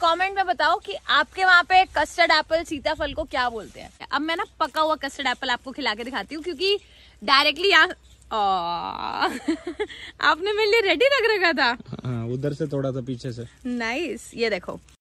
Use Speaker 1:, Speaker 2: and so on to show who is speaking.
Speaker 1: comment में बताओ कि आपके वहाँ पे कस्टर्ड एप्पल सीताफल को क्या बोलते हैं अब मैं ना पका हुआ कस्टर्ड एप्पल आपको खिला के दिखाती हूँ क्योंकि डायरेक्टली यहाँ
Speaker 2: आपने मेरे लिए रेडी रख रखा था
Speaker 3: हाँ, उधर से थोड़ा सा पीछे से
Speaker 2: नाइस ये देखो